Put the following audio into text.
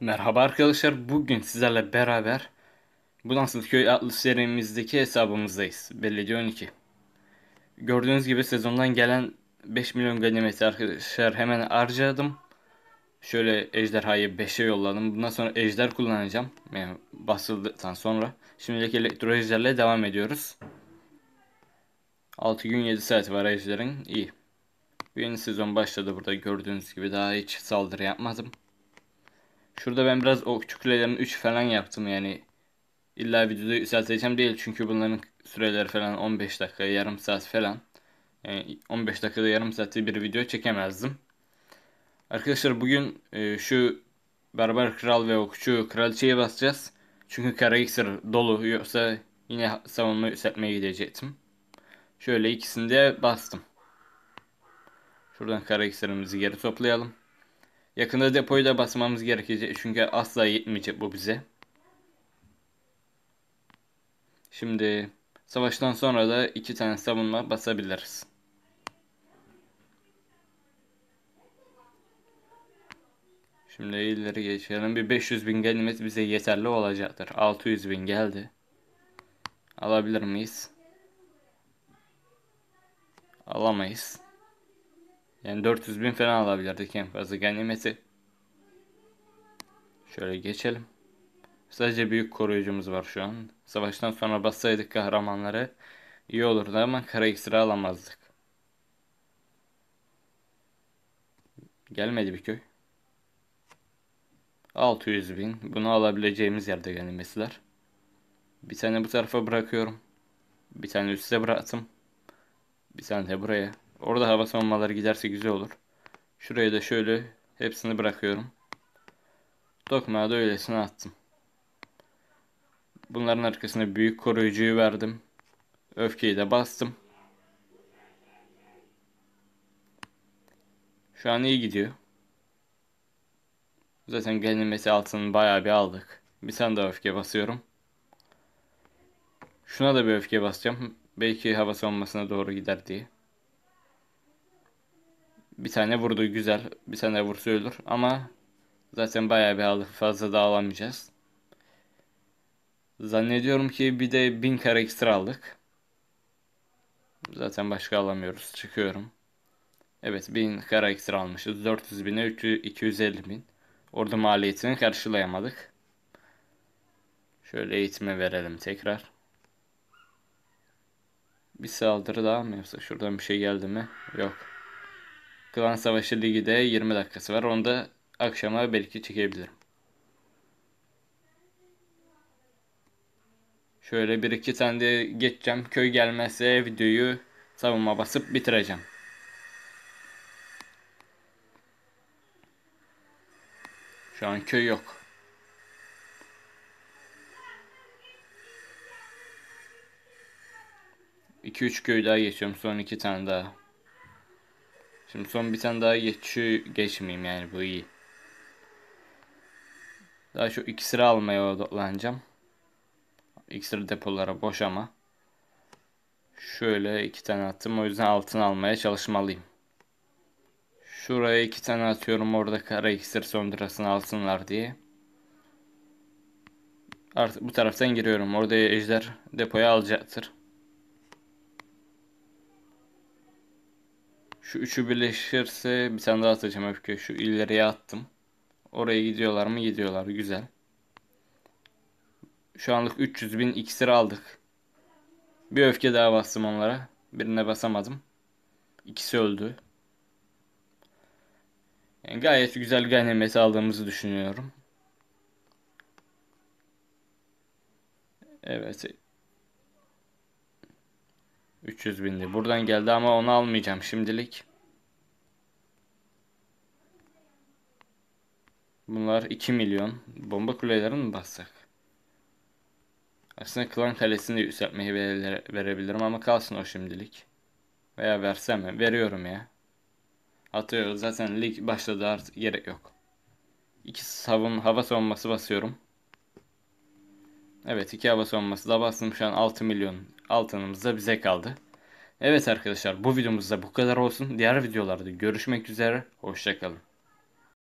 Merhaba arkadaşlar. Bugün sizlerle beraber Bu Nasıl Köy adlı serimizdeki hesabımızdayız. Belediye 12. Gördüğünüz gibi sezondan gelen 5 milyon ganimeti arkadaşlar hemen harcadım. Şöyle ejderhayı 5'e yolladım. Bundan sonra ejder kullanacağım. Yani basıldıktan sonra. Şimdilik elektro ejderle devam ediyoruz. 6 gün 7 saat var ejderin. İyi. Bu yeni sezon başladı burada gördüğünüz gibi. Daha hiç saldırı yapmadım. Şurada ben biraz o küçük kulelerin 3 falan yaptım yani. İlla videoda yükselteceğim değil çünkü bunların süreleri falan 15 dakika yarım saat falan. Yani 15 dakikada yarım saatte bir video çekemezdim. Arkadaşlar bugün e, şu Barbar Kral ve o Okçu Kraliçe'ye basacağız. Çünkü Karagiksir dolu yoksa yine savunma yükseltmeye gidecektim. Şöyle ikisini de bastım. Şuradan Karagiksir'imizi geri toplayalım. Yakında depoyu da basmamız gerekecek çünkü asla yetmeyecek bu bize. Şimdi savaştan sonra da iki tane savunma basabiliriz. Şimdi ileri geçelim. Bir 500 bin gelmesi bize yeterli olacaktır. 600 bin geldi. Alabilir miyiz? Alamayız. Yani 400 bin falan alabilirdik en fazla ganimeti. Şöyle geçelim. Sadece büyük koruyucumuz var şu an. Savaştan sonra bassaydık kahramanları iyi olurdu ama kara iksiri alamazdık. Gelmedi bir köy. 600 bin. Bunu alabileceğimiz yerde ganimetiler. Bir tane bu tarafa bırakıyorum. Bir tane üste bıraktım. Bir tane de buraya. Orada hava sonmaları giderse güzel olur. Şuraya da şöyle hepsini bırakıyorum. Dokmağı da öylesine attım. Bunların arkasına büyük koruyucuyu verdim. Öfkeyi de bastım. Şu an iyi gidiyor. Zaten gelinmesi altını bayağı bir aldık. Bir tane daha öfke basıyorum. Şuna da bir öfke basacağım. Belki hava sonmasına doğru gider diye bir tane vurdu güzel. Bir tane vursa ölür ama zaten bayağı bir aldık. Fazla da alamayacağız. Zannediyorum ki bir de 1000 kare ekstra aldık. Zaten başka alamıyoruz. Çıkıyorum. Evet 1000 kara ekstra almışız. 400 bine 250 bin. Orada maliyetini karşılayamadık. Şöyle eğitime verelim tekrar. Bir saldırı daha mı yoksa Şuradan bir şey geldi mi? Yok. Klan Savaşı Ligi de 20 dakikası var. Onu da akşama belki çekebilirim. Şöyle bir iki tane de geçeceğim. Köy gelmezse videoyu savunma basıp bitireceğim. Şu an köy yok. İki üç köy daha geçiyorum. Son iki tane daha. Şimdi son bir tane daha geçiyor, geçmeyeyim yani bu iyi. Daha şu iki sıra almaya odaklanacağım. İksir depolara boş ama. Şöyle iki tane attım. O yüzden altın almaya çalışmalıyım. Şuraya iki tane atıyorum. Orada kara iksir sondurasını alsınlar diye. Artık bu taraftan giriyorum. Orada ejder depoya alacaktır. Şu üçü birleşirse bir tane daha atacağım öfke. Şu ileriye attım. Oraya gidiyorlar mı? Gidiyorlar. Güzel. Şu anlık 300 bin iksir aldık. Bir öfke daha bastım onlara. Birine basamadım. İkisi öldü. Yani gayet güzel ganimet aldığımızı düşünüyorum. Evet. 300 bindi. Buradan geldi ama onu almayacağım şimdilik. Bunlar 2 milyon. Bomba kulelerini mi bassak? Aslında klan kalesini de yükseltmeyi verebilirim ama kalsın o şimdilik. Veya versem mi? Veriyorum ya. Atıyoruz zaten lig başladı artık gerek yok. İki savun hava savunması basıyorum. Evet iki hava savunması da bastım şu an 6 milyon altınımızda bize kaldı. Evet arkadaşlar bu videomuzda bu kadar olsun. Diğer videolarda görüşmek üzere. Hoşçakalın.